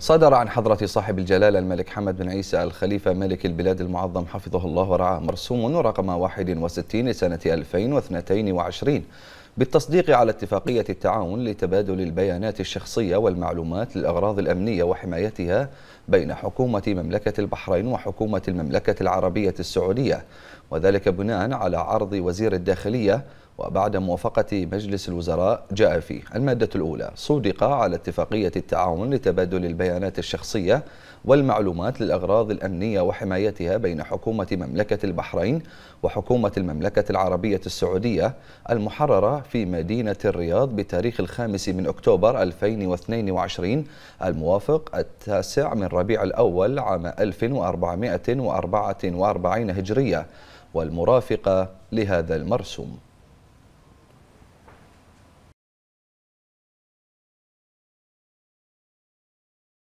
صدر عن حضرة صاحب الجلالة الملك حمد بن عيسى الخليفة ملك البلاد المعظم حفظه الله ورعاه مرسوم رقم 61 لسنة 2022 بالتصديق على اتفاقية التعاون لتبادل البيانات الشخصية والمعلومات للأغراض الأمنية وحمايتها بين حكومة مملكة البحرين وحكومة المملكة العربية السعودية وذلك بناء على عرض وزير الداخلية وبعد موافقة مجلس الوزراء جاء فيه المادة الأولى صدق على اتفاقية التعاون لتبادل البيانات الشخصية والمعلومات للأغراض الأمنية وحمايتها بين حكومة مملكة البحرين وحكومة المملكة العربية السعودية المحررة في مدينة الرياض بتاريخ الخامس من أكتوبر 2022 الموافق التاسع من ربيع الأول عام 1444 هجرية والمرافقة لهذا المرسوم